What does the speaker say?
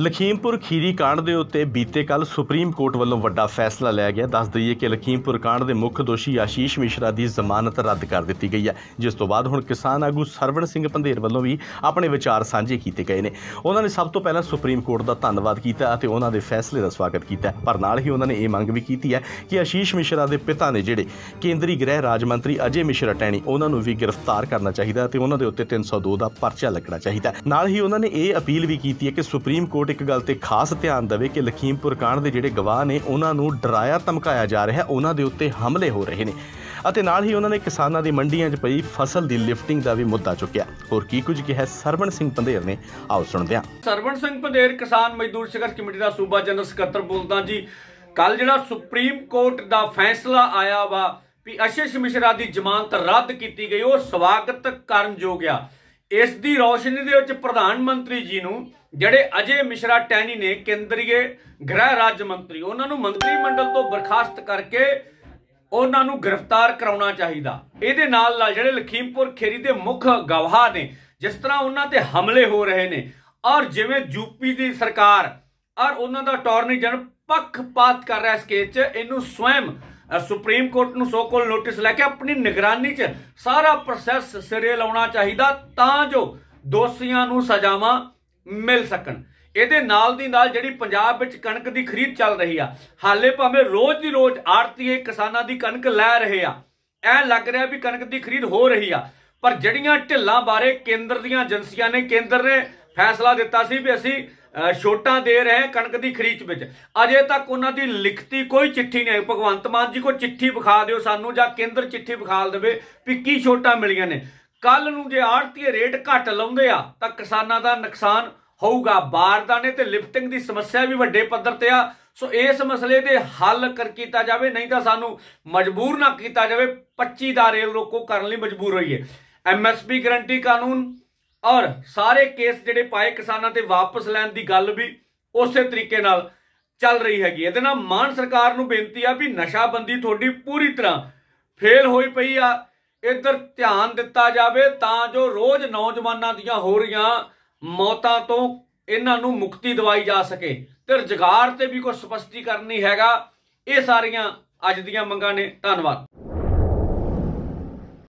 ਲਖੀਮਪੁਰ ਖੀਰੀ ਕਾਂਡ ਦੇ ਉੱਤੇ ਬੀਤੇ ਕੱਲ ਸੁਪਰੀਮ ਕੋਰਟ ਵੱਲੋਂ ਵੱਡਾ ਫੈਸਲਾ ਲਿਆ ਗਿਆ ਦੱਸ ਦਈਏ ਕਿ ਲਖੀਮਪੁਰ ਕਾਂਡ ਦੇ ਮੁੱਖ ਦੋਸ਼ੀ ਆਸ਼ੀਸ਼ ਮਿਸ਼ਰਾ ਦੀ ਜ਼ਮਾਨਤ ਰੱਦ ਕਰ ਦਿੱਤੀ ਗਈ ਹੈ ਜਿਸ ਤੋਂ ਬਾਅਦ ਹੁਣ ਕਿਸਾਨ ਆਗੂ ਸਰਵਣ ਸਿੰਘ ਪੰਧੇਰ ਵੱਲੋਂ ਵੀ ਆਪਣੇ ਵਿਚਾਰ ਸਾਂਝੇ ਕੀਤੇ ਗਏ ਨੇ ਉਹਨਾਂ ਨੇ ਸਭ ਤੋਂ ਪਹਿਲਾਂ ਸੁਪਰੀਮ ਕੋਰਟ ਦਾ ਧੰਨਵਾਦ ਕੀਤਾ ਅਤੇ ਉਹਨਾਂ ਦੇ ਫੈਸਲੇ ਦਾ ਸਵਾਗਤ ਕੀਤਾ ਪਰ ਨਾਲ ਹੀ ਉਹਨਾਂ ਨੇ ਇਹ ਮੰਗ ਵੀ ਕੀਤੀ ਹੈ ਕਿ ਆਸ਼ੀਸ਼ ਮਿਸ਼ਰਾ ਦੇ ਪਿਤਾ ਨੇ ਜਿਹੜੇ ਕੇਂਦਰੀ ਗ੍ਰਹਿ ਰਾਜ ਮੰਤਰੀ ਅਜੇ ਮਿਸ਼ਰਾ ਟੈਣੀ ਉਹਨਾਂ ਨੂੰ ਵੀ ਗ੍ਰਿਫਤਾਰ ਕਰਨਾ ਚਾਹੀਦਾ ਅਤੇ ਉਹਨਾਂ ਦੇ ਉੱਤੇ 302 ਦਾ ਪਰਚਾ ਲੱਗਣਾ ਚਾਹੀਦਾ ਨਾਲ ਹੀ ਉਹਨਾਂ ਨੇ ਇਹ ਅਪੀਲ ਵੀ ਕੀਤੀ ਹੈ ਕਿ ਸੁਪਰੀਮ ਕੋਰਟ ਕੋਰਟ ਇੱਕ ਗੱਲ ਤੇ ਖਾਸ ਧਿਆਨ ਦੇਵੇ ਕਿ ਲਖੀਮਪੁਰ ਕਾਂਡ ਦੇ ਜਿਹੜੇ ਗਵਾਹ ਨੇ ਉਹਨਾਂ ਨੂੰ ਡਰਾਇਆ ਧਮਕਾਇਆ ਜਾ ਰਿਹਾ ਹੈ ਉਹਨਾਂ ਦੇ ਉੱਤੇ ਹਮਲੇ ਹੋ ਰਹੇ ਨੇ ਅਤੇ ਨਾਲ ਹੀ ਉਹਨਾਂ ਨੇ ਕਿਸਾਨਾਂ ਦੀ ਮੰਡੀਆਂ 'ਚ ਪਈ ਫਸਲ ਦੀ ਲਿਫਟਿੰਗ ਦਾ ਵੀ ਮੁੱਦਾ ਚੁੱਕਿਆ ਹੋਰ ਕੀ ਕੁਝ ਕਿਹਾ ਸਰਵਣ ਸਿੰਘ ਪੰਦੇਰ ਨੇ ਆਓ ਸੁਣਦੇ ਹਾਂ ਸਰਵਣ ਸਿੰਘ ਪੰਦੇਰ ਕਿਸਾਨ ਮਜ਼ਦੂਰ ਸੰਘਰਸ਼ ਕਮੇਟੀ ਦਾ ਸੂਬਾ ਜਨਰਲ ਸਕੱਤਰ ਬੋਲਦਾ ਜੀ ਕੱਲ ਜਿਹੜਾ ਸੁਪਰੀਮ ਕੋਰਟ ਦਾ ਫੈਸਲਾ ਆਇਆ ਵਾ ਵੀ ਅਸ਼ੇਸ਼ ਮਿਸ਼ਰਾ ਦੀ ਜ਼ਮਾਨਤ ਰੱਦ ਕੀਤੀ ਗਈ ਉਹ ਸਵਾਗਤ ਕਰਨ ਯੋਗ ਆ ਇਸ ਦੀ ਰੌਸ਼ਨੀ ਦੇ ਵਿੱਚ ਪ੍ਰਧਾਨ ਮੰਤਰੀ ਜੀ ਨੂੰ ਜਿਹੜੇ ਅਜੇ ਮਿਸ਼ਰਾ ਟੈਨੀ ਨੇ ਕੇਂਦਰੀ ਗ੍ਰਹਿ ਰਾਜ ਮੰਤਰੀ ਉਹਨਾਂ ਨੂੰ ਮੰਤਰੀ ਮੰਡਲ ਤੋਂ ਬਰਖਾਸਤ ਕਰਕੇ ਉਹਨਾਂ ਨੂੰ ਗ੍ਰਿਫਤਾਰ ਕਰਾਉਣਾ ਚਾਹੀਦਾ ਇਹਦੇ ਨਾਲ ਨਾਲ ਜਿਹੜੇ ਲਖੀਮਪੁਰ ਖੇਰੀ ਦੇ ਮੁੱਖ ਗਵਾਹ ਨੇ ਜਿਸ ਤਰ੍ਹਾਂ ਉਹਨਾਂ ਤੇ ਹਮਲੇ ਹੋ ਰਹੇ ਨੇ ਔਰ ਜਿਵੇਂ ਯੂਪੀ ਦੀ ਸਰਕਾਰ ਔਰ ਉਹਨਾਂ ਦਾ ਅਟਾਰਨੀ ਜਨ ਪੱਖਪਾਤ ਕਰ ਰਿਹਾ ਇਸ ਕੇਸ 'ਚ ਇਹਨੂੰ ਸਵੈਮ ਸੁਪਰੀਮ ਕੋਰਟ ਨੂੰ ਸੋ ਕੋਲ ਨੋਟਿਸ ਲੈ ਕੇ ਆਪਣੀ ਨਿਗਰਾਨੀ 'ਚ ਸਾਰਾ ਪ੍ਰੋਸੈਸ ਸਿਰੇ ਲਾਉਣਾ ਚਾਹੀਦਾ ਤਾਂ ਜੋ ਦੋਸ਼ੀਆਂ ਨੂੰ ਸਜ਼ਾਵਾਂ ਮਿਲ ਸਕਣ ਇਹਦੇ ਨਾਲ ਦੀ ਨਾਲ ਜਿਹੜੀ ਪੰਜਾਬ ਵਿੱਚ ਕਣਕ ਦੀ ਖਰੀਦ ਚੱਲ ਰਹੀ ਆ ਹਾਲੇ ਭਾਵੇਂ ਰੋਜ਼ ਦੀ ਰੋਜ਼ ਆੜਤੀਏ ਕਿਸਾਨਾਂ ਦੀ ਕਣਕ ਲੈ ਰਹੇ ਆ ਐ ਲੱਗ ਰਿਹਾ ਵੀ ਕਣਕ ਦੀ ਖਰੀਦ ਹੋ ਰਹੀ ਆ ਪਰ ਜਿਹੜੀਆਂ ਢਿੱਲਾਂ ਬਾਰੇ ਕੇਂਦਰ ਦੀਆਂ ਏਜੰਸੀਆਂ ਨੇ ਕੇਂਦਰ ਨੇ ਫੈਸਲਾ ਦਿੱਤਾ ਸੀ ਵੀ ਅਸੀਂ ਛੋਟਾਂ ਦੇ ਰਹੇ ਕਣਕ ਦੀ ਖਰੀਦ ਵਿੱਚ ਅਜੇ ਤੱਕ ਉਹਨਾਂ ਦੀ ਲਿਖਤੀ ਕੋਈ ਚਿੱਠੀ ਨਹੀਂ ਭਗਵੰਤ ਮਾਨ ਜੀ ਕੋ ਚਿੱਠੀ ਵਿਖਾ ਦਿਓ ਸਾਨੂੰ ਜਾਂ ਕੇਂਦਰ ਚਿੱਠੀ ਵਿਖਾਲ ਦੇਵੇ ਵੀ ਕੀ ਛੋਟਾਂ ਮਿਲੀਆਂ ਨੇ ਕੱਲ ਨੂੰ ਜੇ ਆੜਤੀ ਰੇਟ ਘਟ ਲਾਉਂਦੇ ਆ ਤਾਂ ਕਿਸਾਨਾਂ ਦਾ ਨੁਕਸਾਨ ਹੋਊਗਾ ਬਾਰਦਾਨੇ ਤੇ ਲਿਫਟਿੰਗ ਦੀ ਸਮੱਸਿਆ ਵੀ ਵੱਡੇ ਪੱਧਰ ਤੇ ਆ ਸੋ ਇਸ ਮਸਲੇ ਦੇ ਹੱਲ ਕਰ ਕੀਤਾ ਜਾਵੇ ਨਹੀਂ ਤਾਂ ਸਾਨੂੰ ਮਜਬੂਰ ਨਾ ਕੀਤਾ ਜਾਵੇ 25 ਦਾ ਰੇਲ ਰੋਕੋ ਕਰਨ ਲਈ ਮਜਬੂਰ ਹੋਈਏ ਐਮਐਸਪੀ ਗਰੰਟੀ ਕਾਨੂੰਨ ਔਰ ਸਾਰੇ ਕੇਸ ਜਿਹੜੇ ਪਾਏ ਕਿਸਾਨਾਂ ਤੇ ਵਾਪਸ ਲੈਣ ਦੀ ਗੱਲ ਵੀ ਉਸੇ ਤਰੀਕੇ ਨਾਲ ਚੱਲ ਰਹੀ ਹੈਗੀ ਇਹਦੇ ਨਾਲ ਮਾਨ ਸਰਕਾਰ ਨੂੰ ਬੇਨਤੀ ਆ ਵੀ ਨਸ਼ਾਬੰਦੀ ਤੁਹਾਡੀ ਪੂਰੀ ਤਰ੍ਹਾਂ ਫੇਲ ਹੋਈ ਪਈ ਆ ਇਧਰ ਧਿਆਨ ਦਿੱਤਾ ਜਾਵੇ ਤਾਂ ਜੋ ਰੋਜ਼ ਨੌਜਵਾਨਾਂ ਦੀਆਂ ਹੋ ਰਹੀਆਂ ਮੌਤਾਂ ਤੋਂ ਇਹਨਾਂ ਨੂੰ ਮੁਕਤੀ ਦਿਵਾਈ ਜਾ ਸਕੇ ਤੇ ਰਜਗਾਰ ਤੇ ਵੀ ਕੋਈ ਸਪਸ਼ਟੀਕਰਨ ਨਹੀਂ ਹੈਗਾ ਇਹ ਸਾਰੀਆਂ ਅੱਜ ਦੀਆਂ ਮੰਗਾਂ ਨੇ ਧੰਨਵਾਦ